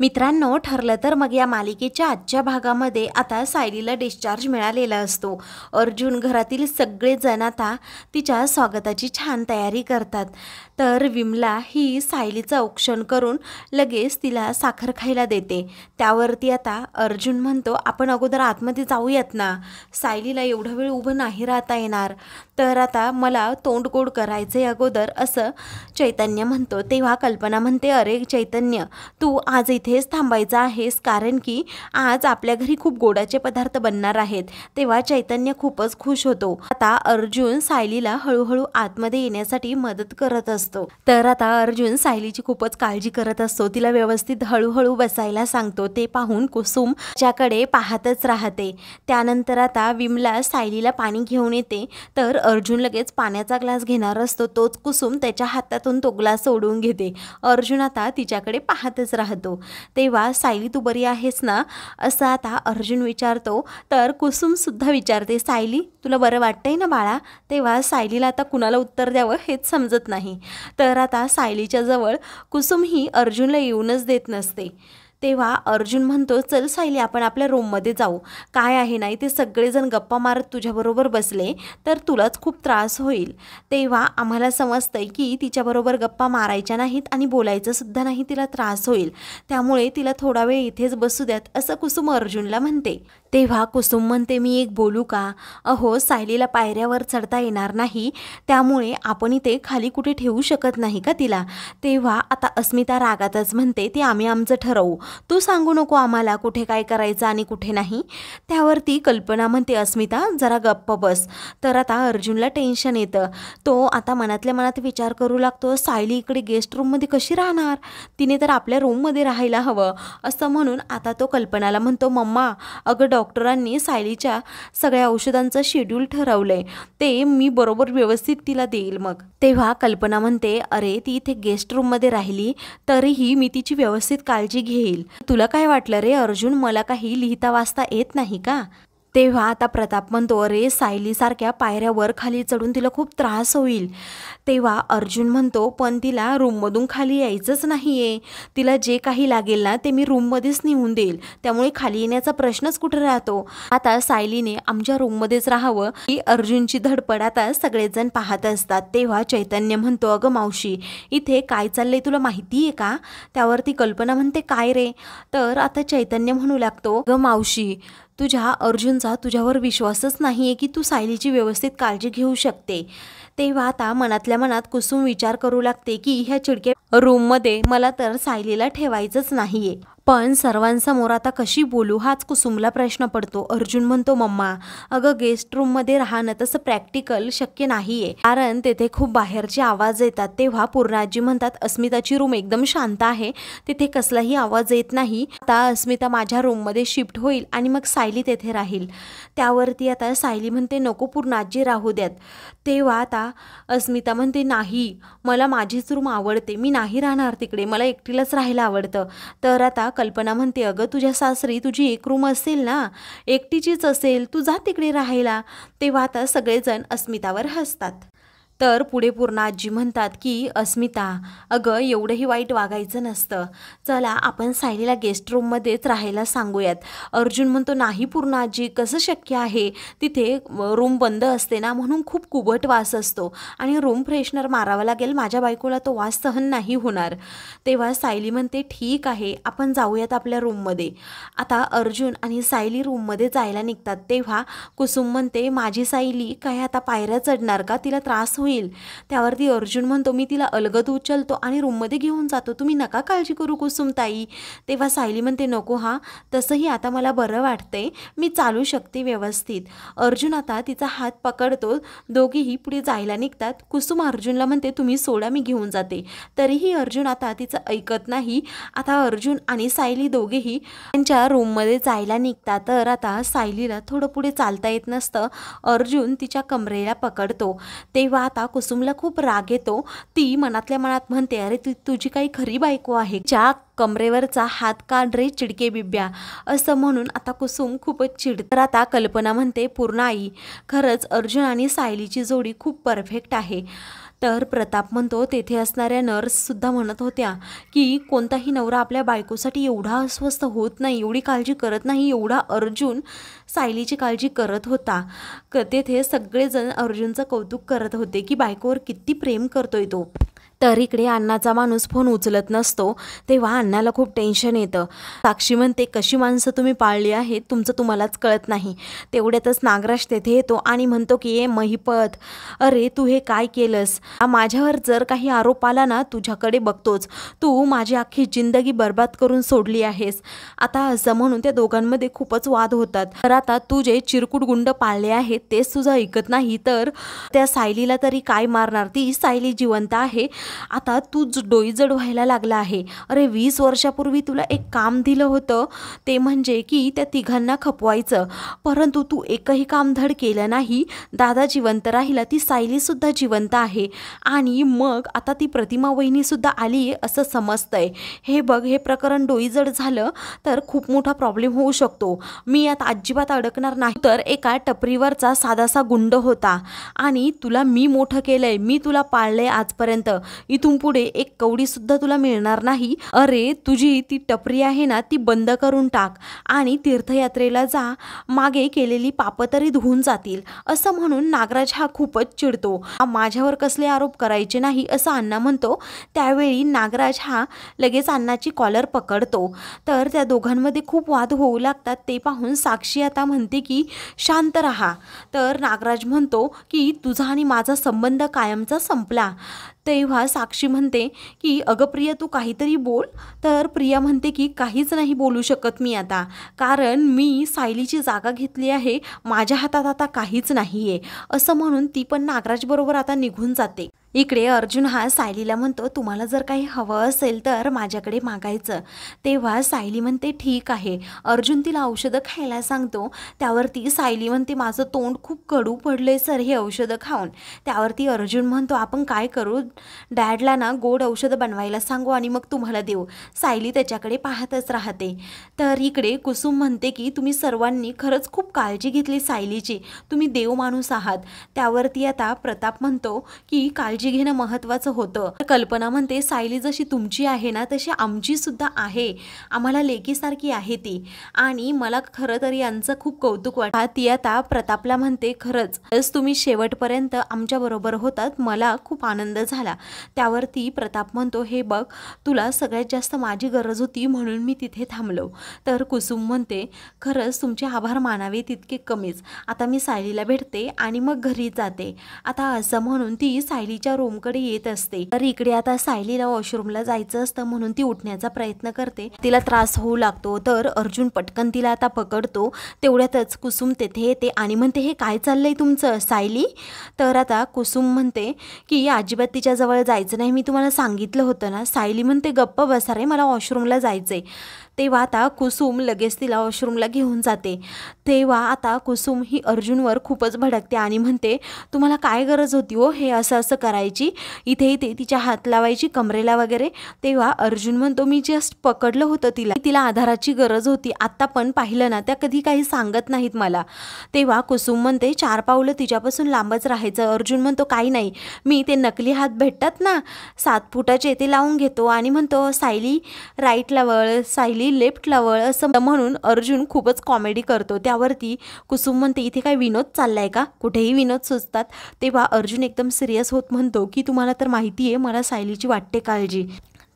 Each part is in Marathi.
मित्रांनो ठरलं तर मग या मालिकेच्या आजच्या भागामध्ये आता सायलीला डिस्चार्ज मिळालेला असतो अर्जुन घरातील सगळेजण आता तिच्या स्वागताची छान तयारी करतात तर विमला ही सायलीचं औक्षण करून लगेच तिला साखर खायला देते त्यावरती आता अर्जुन म्हणतो आपण अगोदर आतमध्ये जाऊयात ना सायलीला एवढा वेळ उभं नाही राहता येणार तर आता मला तोंड गोड आहे अगोदर असं चैतन्य म्हणतो तेव्हा कल्पना म्हणते अरे चैतन्य तू आज इथे इथेच थांबायचं आहेस कारण की आज आपल्या घरी खूप गोडाचे पदार्थ बनणार आहेत तेव्हा चैतन्य खूपच खुश होतो आता अर्जुन सायलीला हळूहळू आतमध्ये येण्यासाठी मदत करत असतो तर आता अर्जुन सायलीची खूपच काळजी करत असतो तिला व्यवस्थित हळूहळू बसायला सांगतो ते पाहून कुसुम त्याच्याकडे पाहतच राहते त्यानंतर आता विमला सायलीला पाणी घेऊन येते तर अर्जुन लगेच पाण्याचा ग्लास घेणार असतो तोच कुसुम त्याच्या हातातून तो ग्लास सोडून घेते अर्जुन आता तिच्याकडे पाहतच राहतो तेव्हा सायली तू बरी आहेस ना असं आता अर्जुन विचारतो तर कुसुमसुद्धा विचारते सायली तुला बरं वाटतंय ना बाळा तेव्हा सायलीला आता कुणाला उत्तर द्यावं हेच समजत नाही तर आता सायलीच्या जवळ कुसुम ही अर्जुनला येऊनच देत नसते तेव्हा अर्जुन म्हणतो चल सायली आपण आपल्या रूममध्ये जाऊ काय आहे नाही ते सगळेजण गप्पा मारत तुझ्याबरोबर बसले तर तुलाच खूप त्रास होईल तेव्हा आम्हाला समजतंय की तिच्याबरोबर गप्पा मारायच्या नाहीत आणि बोलायचं सुद्धा नाही तिला त्रास होईल त्यामुळे तिला थोडा वेळ इथेच बसू द्यात असं कुसुम अर्जुनला म्हणते तेव्हा कुसुम म्हणते मी एक बोलू का अहो सायलीला पायऱ्यावर चढता येणार नाही त्यामुळे आपण इथे खाली कुठे ठेवू शकत नाही का तिला तेव्हा आता अस्मिता रागातच म्हणते ते आम्ही आमचं ठरवू तू सांगू नको आम्हाला कुठे काय करायचं आणि कुठे नाही त्यावरती कल्पना म्हणते अस्मिता जरा गप्प बस तर आता अर्जुनला टेन्शन येतं तो आता मनातल्या मनात विचार करू लागतो सायली इकडे गेस्ट रूममध्ये कशी राहणार तिने तर आपल्या रूममध्ये राहायला हवं असं म्हणून आता तो कल्पनाला म्हणतो मम्मा अगं डॉक्टरांनी सायलीच्या सगळ्या औषधांचं शेड्यूल ठरवलं आहे ते मी बरोबर व्यवस्थित तिला देईल मग तेव्हा कल्पना म्हणते अरे ती इथे गेस्ट रूममध्ये राहिली तरीही मी तिची व्यवस्थित काळजी घेईल तुला काय वाटलं रे अर्जुन मला काही लिहिता वाचता येत नाही का तेव्हा आता प्रताप म्हणतो अरे सायलीसारख्या पायऱ्यावर खाली चढून तिला खूप त्रास होईल तेव्हा अर्जुन म्हणतो पण तिला रूममधून खाली यायचंच नाही आहे तिला जे काही लागेल ना ते मी रूममध्येच नेऊन देईल त्यामुळे खाली येण्याचा प्रश्नच कुठे राहतो आता सायलीने आमच्या रूममध्येच राहावं ही अर्जुनची धडपड आता सगळेजण पाहत असतात तेव्हा चैतन्य म्हणतो अगं मावशी इथे काय चाललंय तुला माहिती आहे का त्यावरती कल्पना म्हणते काय रे तर आता चैतन्य म्हणू लागतो ग मावशी तुझ्या अर्जुनचा तुझ्यावर विश्वासच नाही आहे की तू सायलीची व्यवस्थित काळजी घेऊ शकते तेव्हा आता मनातल्या मनात कुसुम विचार करू लागते की ह्या चिड़के। रूममध्ये मला तर सायलीला ठेवायचंच नाहीये पण सर्वांसमोर आता कशी बोलू हाच कुसुमला प्रश्न पडतो अर्जुन म्हणतो मम्मा अगं गेस्ट रूममध्ये राहणं तसं प्रॅक्टिकल शक्य नाहीये कारण तेथे खूप बाहेरचे आवाज येतात तेव्हा पूर्णाजी म्हणतात अस्मिताची रूम एकदम शांत आहे तिथे कसलाही आवाज येत नाही आता अस्मिता माझ्या रूममध्ये शिफ्ट होईल आणि मग सायली तेथे राहील त्यावरती आता सायली म्हणते नको पूर्णाजी राहू द्यात तेव्हा आता अस्मिता म्हणते नाही मला माझीच रूम आवडते मी नाही राहणार तिकडे मला एकटीलाच राहायला आवडतं तर आता कल्पना म्हणते अगं तुझ्या सासरी तुझी एक रूम असेल ना एकटीचीच असेल तू जा तिकडे राहायला तेव्हा आता सगळेजण अस्मितावर हसतात तर पुढे पूर्ण आजी म्हणतात की अस्मिता अगं एवढंही वाईट वागायचं नसतं चला आपण सायलीला गेस्ट रूममध्येच राहायला सांगूयात अर्जुन म्हणतो नाही पूर्ण आजी कसं शक्य आहे तिथे रूम बंद असते ना म्हणून खूप कुबट वास असतो आणि रूम फ्रेशनर मारावा लागेल माझ्या बायकोला तो वास सहन नाही होणार तेव्हा सायली म्हणते ठीक आहे आपण जाऊयात आपल्या रूममध्ये आता अर्जुन आणि सायली रूममध्ये जायला निघतात तेव्हा कुसुम म्हणते माझी सायली काय आता पायऱ्या चढणार का तिला त्रास होईल होईल त्यावरती अर्जुन म्हणतो मी तिला अलगद उचलतो आणि रूममध्ये घेऊन जातो तुम्ही नका काळजी करू कुसुमताई तेव्हा सायली म्हणते नको हा तसंही आता मला बरं वाटतंय मी चालू शकते व्यवस्थित अर्जुन आता तिचा हात पकडतो दोघेही पुढे जायला निघतात कुसुम अर्जुनला म्हणते तुम्ही सोडा मी घेऊन जाते तरीही अर्जुन आता तिचं ऐकत नाही आता अर्जुन आणि सायली दोघेही त्यांच्या रूममध्ये जायला निघतात तर आता सायलीला थोडं पुढे चालता येत नसतं अर्जुन तिच्या कमरेला पकडतो तेव्हा आता आता कुसुमला खूप राग येतो ती मनातल्या मनात म्हणते अरे तू तुझी काही खरी बायको आहे ज्या कमरेवरचा हात काढ रे चिडके बिब्या असं म्हणून आता कुसुम खूपच चिड तर आता कल्पना म्हणते पूर्ण आई खरंच अर्जुन आणि सायलीची जोडी खूप परफेक्ट आहे तर प्रताप म्हणतो तेथे असणाऱ्या नर्ससुद्धा म्हणत होत्या की कोणताही नवरा आपल्या बायकोसाठी एवढा अस्वस्थ होत नाही एवढी काळजी करत नाही एवढा अर्जुन सायलीची काळजी करत होता क तेथे सगळेजण अर्जुनचं कौतुक करत होते की बायकोवर किती प्रेम करतोय तो तर इकडे अण्णाचा माणूस फोन उचलत नसतो तेव्हा अण्णाला खूप टेन्शन येतं साक्षी म्हणते कशी माणसं तुम्ही पाळली आहेत तुमचं तुम्हालाच कळत नाही तेवढ्यातच नागराज तेथे येतो आणि म्हणतो की ए महिपत अरे तू हे काय केलंस माझ्यावर जर काही आरोप आला ना तुझ्याकडे बघतोच तू माझी अख्खी जिंदगी बर्बाद करून सोडली आहेस आता असं म्हणून त्या दोघांमध्ये खूपच वाद होतात तर आता तू जे चिरकुट गुंड पाळले आहेत तेच तुझं ऐकत नाही तर त्या सायलीला तरी काय मारणार ती सायली जिवंत आहे आता तूच डोईजड व्हायला लागला आहे अरे वीस वर्षापूर्वी तुला एक काम दिलं होतं ते म्हणजे की त्या तिघांना खपवायचं परंतु तू एकही काम धड केलं नाही दादा जिवंत राहिला ती सायलीसुद्धा जिवंत आहे आणि मग आता ती प्रतिमा वहिनीसुद्धा आली आहे असं समजतंय हे बघ हे प्रकरण डोईजड झालं तर खूप मोठा प्रॉब्लेम होऊ शकतो मी यात अजिबात अडकणार नाही तर एका टपरीवरचा साधासा गुंड होता आणि तुला मी मोठं केलंय मी तुला पाळलंय आजपर्यंत इथून पुढे एक कवडीसुद्धा तुला मिळणार नाही अरे तुझी ती टपरी आहे ना ती बंद करून टाक आणि तीर्थयात्रेला जा मागे केलेली पाप तरी धुवून जातील असं म्हणून नागराज हा खूपच चिडतो माझ्यावर कसले आरोप करायचे नाही असं अण्णा म्हणतो त्यावेळी नागराज हा लगेच अण्णाची कॉलर पकडतो तर त्या दोघांमध्ये खूप वाद होऊ लागतात ते पाहून साक्षी आता म्हणते की शांत राहा तर नागराज म्हणतो की तुझा आणि माझा संबंध कायमचा संपला तेव्हा साक्षी म्हणते की अगं प्रिया तू काहीतरी बोल तर प्रिया म्हणते की काहीच नाही बोलू शकत मी आता कारण मी सायलीची जागा घेतली आहे माझ्या हातात आता काहीच नाही आहे असं म्हणून ती पण नागराजबरोबर आता निघून जाते इकडे अर्जुन हा सायलीला म्हणतो तुम्हाला जर काही हवं असेल तर माझ्याकडे मागायचं तेव्हा सायली म्हणते ठीक आहे अर्जुन तिला औषधं खायला सांगतो त्यावरती सायली म्हणते माझं तोंड खूप कडू पडलं आहे सर हे औषधं खाऊन त्यावरती अर्जुन म्हणतो आपण काय करू डॅडला ना गोड औषधं बनवायला सांगू आणि मग तुम्हाला देऊ सायली त्याच्याकडे पाहतच राहते तर इकडे कुसुम म्हणते की तुम्ही सर्वांनी खरंच खूप काळजी घेतली सायलीची तुम्ही देव माणूस आहात त्यावरती आता प्रताप म्हणतो की काळजी काळजी घेणं महत्त्वाचं होतं कल्पना म्हणते सायली जशी तुमची आहे ना तशी आमची सुद्धा आहे आम्हाला लेकीसारखी आहे ती आणि मला खरं तर यांचं खूप कौतुक वाटतं ती आता प्रतापला म्हणते खरंच तुम्ही शेवटपर्यंत आमच्याबरोबर होतात मला खूप आनंद झाला त्यावरती प्रताप म्हणतो हे बघ तुला सगळ्यात जास्त माझी गरज होती म्हणून मी तिथे थांबलो तर कुसुम म्हणते खरंच तुमचे आभार मानावे तितके कमीच आता मी सायलीला भेटते आणि मग घरी जाते आता असं म्हणून ती सायलीच्या तिच्या रूमकडे येत असते तर इकडे आता सायलीला वॉशरूमला जायचं असतं म्हणून ती उठण्याचा प्रयत्न करते तिला त्रास होऊ लागतो तर अर्जुन पटकन तिला आता पकडतो तेवढ्यातच कुसुम तेथे येते आणि म्हणते हे काय चाललंय तुमचं सायली तर आता कुसुम म्हणते की अजिबात तिच्या जवळ जायचं नाही मी तुम्हाला सांगितलं होतं ना सायली म्हणते गप्प बसा रे मला वॉशरूमला जायचंय तेव्हा आता कुसुम लगेच तिला वॉशरूमला घेऊन जाते तेव्हा आता कुसुम ही अर्जुनवर खूपच भडकते आणि म्हणते तुम्हाला काय गरज होती हो हे असं असं करायची इथे इथे तिच्या हात लावायची कमरेला वगैरे तेव्हा अर्जुन म्हणतो मी जस्ट पकडलं होतं तिला तिला आधाराची गरज होती आत्ता पण पाहिलं ना त्या कधी काही सांगत नाहीत मला तेव्हा कुसुम म्हणते चार पावलं तिच्यापासून लांबच राहायचं अर्जुन म्हणतो काही नाही मी ते नकली हात भेटतात ना सात फुटाचे ते लावून घेतो आणि म्हणतो सायली राईटला वळ सायली लेफ्ट लावळ असं म्हणून अर्जुन खूपच कॉमेडी करतो त्यावरती कुसुम म्हणते इथे काय विनोद चाललाय का कुठेही विनोद सुचतात तेव्हा अर्जुन एकदम सिरियस होत म्हणतो की तुम्हाला तर माहिती आहे मला सायलीची वाटते काळजी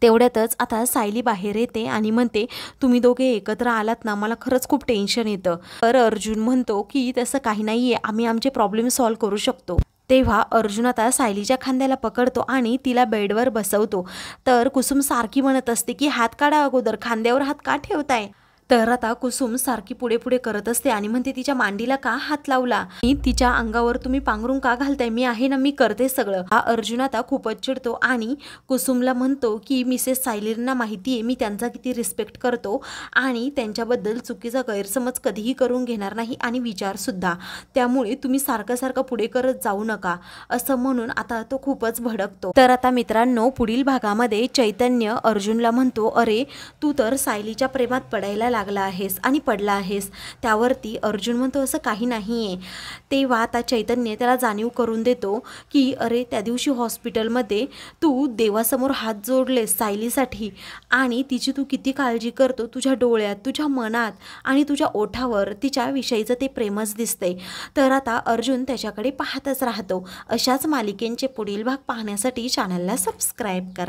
तेवढ्यातच आता सायली बाहेर येते आणि म्हणते तुम्ही दोघे एकत्र आलात ना मला खरंच खूप टेन्शन येतं तर अर्जुन म्हणतो की तसं काही नाही आहे आम्ही आमचे प्रॉब्लेम सॉल्व्ह करू शकतो तेव्हा अर्जुन आता सायलीच्या खांद्याला पकडतो आणि तिला बेडवर बसवतो तर कुसुम सारखी म्हणत असते की हात काढा अगोदर खांद्यावर हात का ठेवताय तर आता कुसुम सारखी पुढे पुढे करत असते आणि म्हणते तिच्या मांडीला का हात लावला मी तिच्या अंगावर तुम्ही पांघरून का घालताय मी आहे ना मी करते सगळं हा अर्जुन आता खूपच चिडतो आणि कुसुमला म्हणतो की मिसेस सायलींना माहिती आहे मी त्यांचा किती रिस्पेक्ट करतो आणि त्यांच्याबद्दल चुकीचा गैरसमज कधीही करून घेणार नाही आणि विचार सुद्धा त्यामुळे तुम्ही सारखं सारखं पुढे करत जाऊ नका असं म्हणून आता तो खूपच भडकतो तर आता मित्रांनो पुढील भागामध्ये चैतन्य अर्जुनला म्हणतो अरे तू तर सायलीच्या प्रेमात पडायला लागला आहेस आणि पडला आहेस त्यावरती अर्जुन म्हणतो असं काही नाही आहे ते वाता चैतन्य त्याला जाणीव करून देतो की अरे त्या दिवशी हॉस्पिटलमध्ये तू देवासमोर हात जोडलेस सायलीसाठी आणि तिची तू किती काळजी करतो तुझ्या डोळ्यात तुझ्या मनात आणि तुझ्या ओठावर तिच्या विषयीचं ते प्रेमच दिसते तर आता अर्जुन त्याच्याकडे पाहतच राहतो अशाच मालिकेंचे पुढील भाग पाहण्यासाठी चॅनलला सबस्क्राईब करा